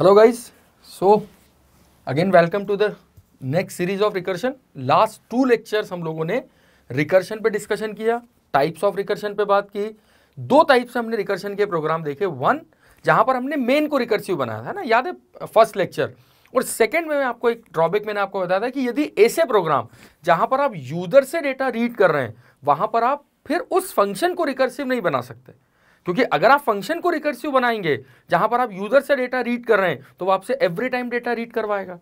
Hello guys so again welcome to the next series of recursion last two lectures हम लोगों ने recursion पे discussion किया types of recursion पे बात की दो टाइप्स हमने रिकर्शन के प्रोग्राम देखे वन जहां पर हमने मेन को रिकर्सिव बनाया था ना याद है फर्स्ट लेक्चर और सेकेंड में मैं आपको एक ड्रॉबैक मैंने आपको बताया था कि यदि ऐसे प्रोग्राम जहां पर आप यूजर से डेटा रीड कर रहे हैं वहां पर आप फिर उस फंक्शन को रिकर्सिव नहीं बना सकते क्योंकि अगर आप फंक्शन को रिकर्सिव बनाएंगे जहां पर आप यूजर से डेटा रीड कर रहे हैं तो वो आपसे एवरी टाइम डेटा रीड करवाएगा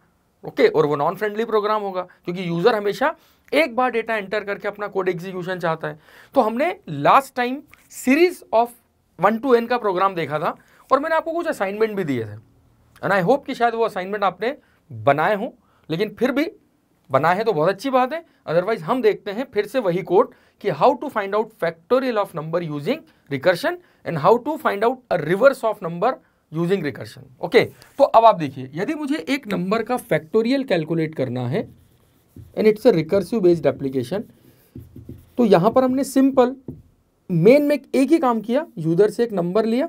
ओके और वो नॉन फ्रेंडली प्रोग्राम होगा क्योंकि यूजर हमेशा एक बार डेटा एंटर करके अपना कोड एग्जीक्यूशन चाहता है तो हमने last time series of one two n का प्रोग्राम देखा था और मैंने आपको कुछ असाइनमेंट भी दिए थे एंड आई होप कि शायद वो असाइनमेंट आपने बनाए हों लेकिन फिर भी बना है तो बहुत अच्छी बात है अदरवाइज हम देखते हैं फिर से वही कोड कि how to find out factorial of number using recursion and how to find out a reverse of number using recursion okay तो अब आप देखिए यदि मुझे एक नंबर का फैक्टोरियल कैलकुलेट करना है and it's a recursive based application तो यहां पर हमने सिंपल मेन में एक ही काम किया यूजर से एक नंबर लिया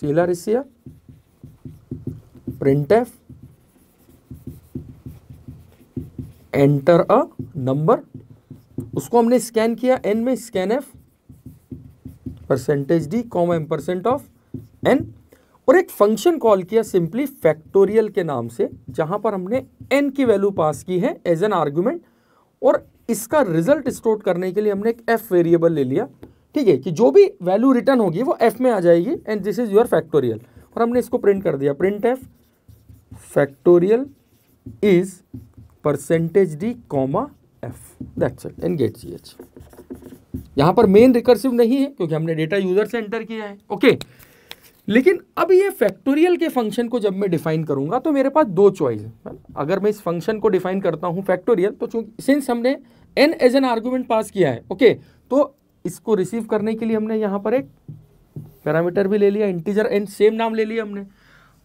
सीलर इसया print f enter a number उसको हमने स्कैन किया एन में scan f percentage d comma m percent of n और एक फंक्शन कॉल किया सिंपली फैक्टोरियल के नाम से जहां पर हमने एन की वैल्यू पास की है एज एन आर्ग्यूमेंट और इसका रिजल्ट स्टोर करने के लिए हमने एक एफ वेरिएबल ले लिया ठीक है कि जो भी वैल्यू रिटर्न होगी वो एफ में आ जाएगी and this is your factorial और हमने इसको प्रिंट कर दिया print f factorial is percentage d comma f that's it and get c h यहां पर मेन रिकर्सिव नहीं है क्योंकि हमने डेटा यूजर से एंटर किया है ओके okay. लेकिन अब ये फैक्टोरियल के फंक्शन को जब मैं डिफाइन करूंगा तो मेरे पास दो चॉइस है अगर मैं इस फंक्शन को डिफाइन करता हूँ फैक्टोरियल तो चूंकि सिंस हमने n as an argument pass किया है ओके तो इसको रिसीव करने के लिए हमने यहाँ पर एक पैरामीटर भी ले लिया इंटीजर एन सेम नाम ले लिया हमने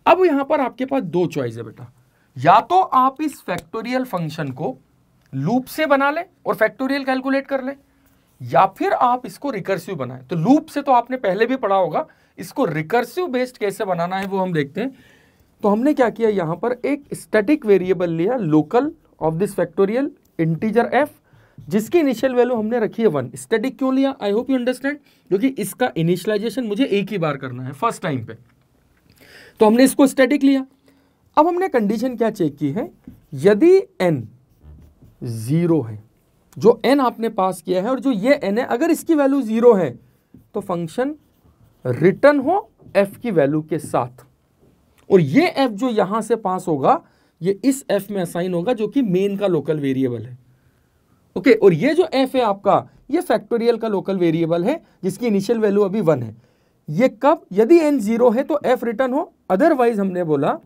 अब यहां पर आपके पास दो चॉइस है बेटा या तो आप इस फैक्टोरियल फंक्शन को लूप से बना लें और फैक्टोरियल कैलकुलेट कर लें या फिर आप इसको रिकर्सिव बनाएं तो लूप से तो आपने पहले भी पढ़ा होगा इसको रिकर्सिव बेस्ड कैसे बनाना है वो हम देखते हैं तो हमने क्या किया यहां पर एक स्टैटिक वेरिएबल लिया local of this factorial integer f जिसकी इनिशियल वैल्यू हमने रखी है वन स्टैटिक क्यों लिया आई होप यू अंडरस्टैंड क्योंकि इसका इनिशियलाइजेशन मुझे एक ही बार करना है फर्स्ट टाइम पे तो हमने इसको स्टैटिक लिया अब हमने कंडीशन क्या चेक की है यदि एन ज़ीरो है जो एन आपने पास किया है और जो ये एन है अगर इसकी वैल्यू ज़ीरो है तो फंक्शन रिटर्न हो एफ की वैल्यू के साथ और ये एफ जो यहां से पास होगा ये इस एफ में असाइन होगा जो कि मेन का लोकल वेरिएबल है ओके और ये जो एफ है आपका ये फैक्टोरियल का लोकल वेरिएबल है जिसकी इनिशियल वैल्यू अभी वन है ये कब यदि एन जीरो है तो एफ रिटर्न हो अदरवाइज हमने बोला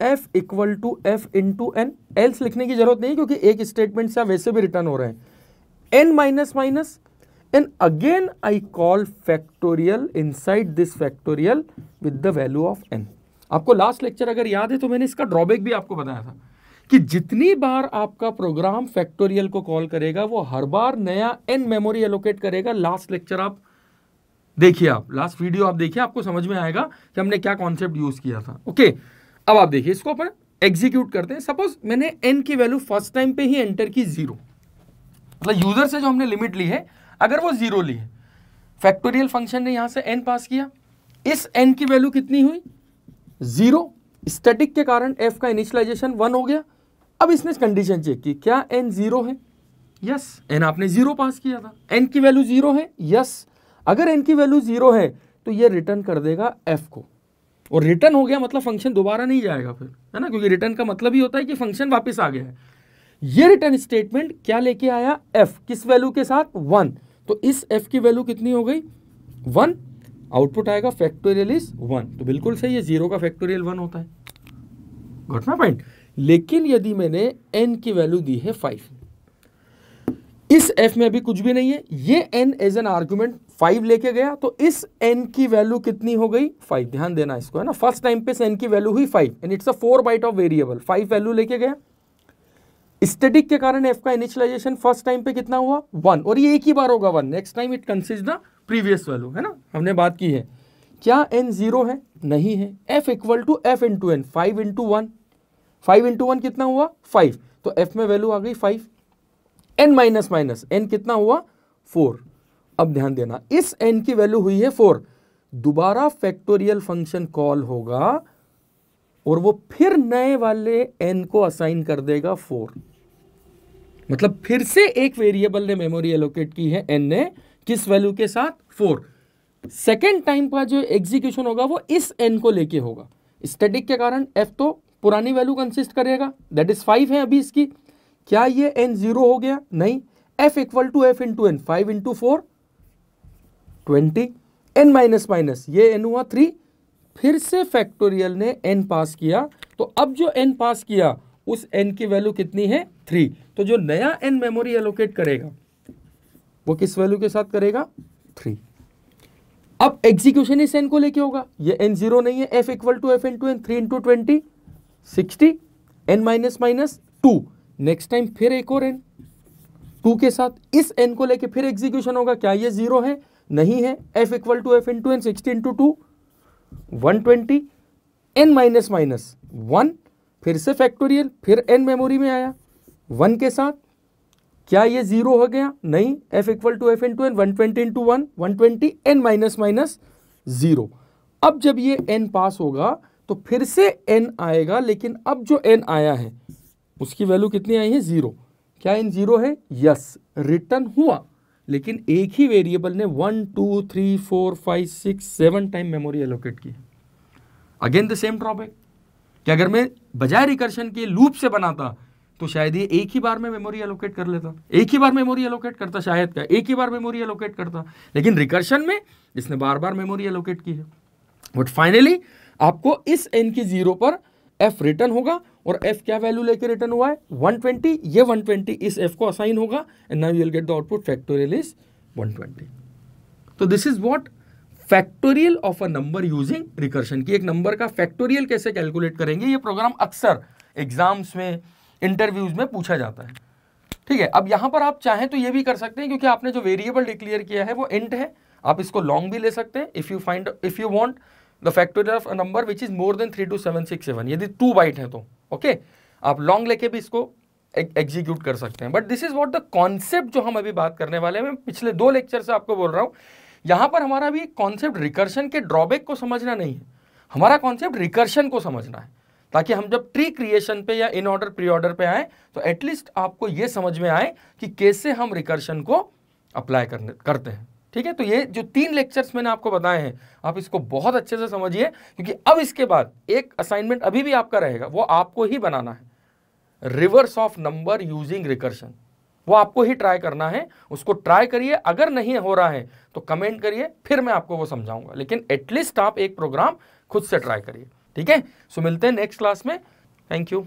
f equal to f into n else लिखने की जरूरत नहीं क्योंकि एक स्टेटमेंट से वैसे भी रिटर्न हो रहे हैं n minus minus and again I call factorial inside this factorial with the value of n आपको लास्ट लेक्चर अगर याद है तो मैंने इसका ड्रॉबैक भी आपको बताया था कि जितनी बार आपका प्रोग्राम फैक्टोरियल को कॉल करेगा वो हर बार नया एन मेमोरी एलोकेट करेगा लास्ट लेक्चर आप देखिए आप लास्ट वीडियो आप देखिए आपको समझ में आएगा कि हमने क्या कॉन्सेप्ट यूज किया था ओके okay. अब आप देखिए इसको अपन एग्जीक्यूट करते हैं सपोज मैंने एन की वैल्यू फर्स्ट टाइम पे ही एंटर की जीरो मतलब यूजर से जो हमने लिमिट ली है अगर वो जीरो ली है फैक्टोरियल फंक्शन ने यहां से एन पास किया इस एन की वैल्यू कितनी हुई जीरो स्टैटिक के कारण एफ का इनिशलाइजेशन वन हो गया अब इसने कंडीशन चेक की क्या एन जीरो है यस एन आपने जीरो पास किया था एन की वैल्यू जीरो है यस अगर एन की वैल्यू जीरो है तो ये रिटर्न कर देगा एफ को और रिटर्न हो गया मतलब फंक्शन दोबारा नहीं जाएगा फिर है ना क्योंकि रिटर्न का मतलब ही होता है कि फंक्शन वापस आ गया है ये रिटर्न स्टेटमेंट क्या लेके आया एफ किस वैल्यू के साथ वन तो इस एफ की वैल्यू कितनी हो गई वन आउटपुट आएगा फैक्टोरियल इज वन तो बिल्कुल सही है जीरो का फैक्टोरियल वन होता है घटना पॉइंट लेकिन यदि मैंने एन की वैल्यू दी है फाइव इस एफ में अभी कुछ भी नहीं है ये n as an argument five लेके गया तो इस एन की वैल्यू कितनी हो गई फाइव ध्यान देना इसको है ना फर्स्ट टाइम पे एन की वैल्यू हुई five and it's a four byte of variable five value लेके गया स्टेटिक के कारण एफ का इनिशियलाइजेशन फर्स्ट टाइम पे कितना हुआ वन और ये एक ही बार होगा one next time it consider the previous value है ना हमने बात की है क्या एन जीरो है नहीं है f equal to f into n five into one five into one कितना हुआ फाइव तो एफ में वैल्यू आ गई five n minus minus n कितना हुआ फोर अब ध्यान देना इस एन की वैल्यू हुई है फोर दोबारा फैक्टोरियल फंक्शन कॉल होगा और वो फिर नए वाले एन को असाइन कर देगा फोर मतलब फिर से एक वेरिएबल ने मेमोरी एलोकेट की है एन ने किस वैल्यू के साथ फोर सेकेंड टाइम का जो एग्जीक्यूशन होगा वो इस एन को लेके होगा स्टेटिक के कारण एफ तो पुरानी वैल्यू कंसिस्ट करेगा दैट इज फाइव है अभी इसकी क्या ये एन जीरो हो गया नहीं f equal to f into n five into four twenty n minus minus ये एन हुआ थ्री फिर से फैक्टोरियल ने एन पास किया तो अब जो एन पास किया उस एन की वैल्यू कितनी है थ्री तो जो नया एन मेमोरी एलोकेट करेगा वो किस वैल्यू के साथ करेगा थ्री अब एग्जीक्यूशन इस एन को लेके होगा ये एन जीरो नहीं है f equal to f into n three into twenty sixty n minus minus two next time फिर एक और एन टू के साथ इस एन को लेके फिर एग्जीक्यूशन होगा क्या ये जीरो है नहीं है f equal to f into n sixty into two one twenty n minus minus one फिर से फैक्टोरियल फिर एन मेमोरी में आया वन के साथ क्या ये जीरो हो गया नहीं f equal to f into n one twenty into one one twenty n minus minus zero अब जब ये एन पास होगा तो फिर से एन आएगा लेकिन अब जो एन आया है उसकी वैल्यू कितनी आई है ज़ीरो क्या इन ज़ीरो है यस रिटर्न हुआ लेकिन एक ही वेरिएबल ने one two three four five six seven time memory allocate की अगेन द सेम ड्रॉबैक कि अगर मैं बजाय रिकर्शन के लूप से बनाता तो शायद ये एक ही बार में मेमोरी एलोकेट कर लेता एक ही बार मेमोरी एलोकेट करता शायद का एक ही बार मेमोरी एलोकेट करता लेकिन रिकर्शन में इसने बार बार मेमोरी एलोकेट की है बट फाइनली आपको इस एन की जीरो पर एफ रिटर्न होगा और एफ क्या वैल्यू लेके रिटर्न हुआ है 120 ये 120 इस एफ को असाइन होगा and now you will get the output factorial is 120 तो this is what factorial of a number using recursion की एक नंबर का फैक्टोरियल कैसे कैलकुलेट करेंगे ये प्रोग्राम अक्सर एग्जाम्स में इंटरव्यूज में पूछा जाता है ठीक है अब यहां पर आप चाहें तो ये भी कर सकते हैं क्योंकि आपने जो वेरिएबल डिक्लेयर किया है वो इंट है आप इसको लॉन्ग भी ले सकते हैं if you find if you want the factorial of number which is more than three two seven six seven यदि टू बाइट है तो ओके okay? आप लॉन्ग लेके भी इसको एग्जीक्यूट कर सकते हैं but this is what the concept जो हम अभी बात करने वाले हैं मैं पिछले दो लेक्चर से आपको बोल रहा हूँ यहाँ पर हमारा भी कॉन्सेप्ट रिकर्शन के ड्रॉबैक को समझना नहीं है हमारा कॉन्सेप्ट रिकर्शन को समझना है ताकि हम जब ट्री क्रिएशन पे या इन ऑर्डर प्री ऑर्डर पे आए तो एटलीस्ट आपको ये समझ में आए कि कैसे हम रिकर्शन को अप्लाई करने करते हैं ठीक है तो ये जो तीन लेक्चर्स मैंने आपको बताए हैं आप इसको बहुत अच्छे से समझिए क्योंकि अब इसके बाद एक असाइनमेंट अभी भी आपका रहेगा वो आपको ही बनाना है reverse of number using recursion वो आपको ही ट्राई करना है उसको ट्राई करिए अगर नहीं हो रहा है तो कमेंट करिए फिर मैं आपको वो समझाऊंगा लेकिन एटलीस्ट आप एक प्रोग्राम खुद से ट्राई करिए ठीक है सो मिलते हैं नेक्स्ट क्लास में थैंक यू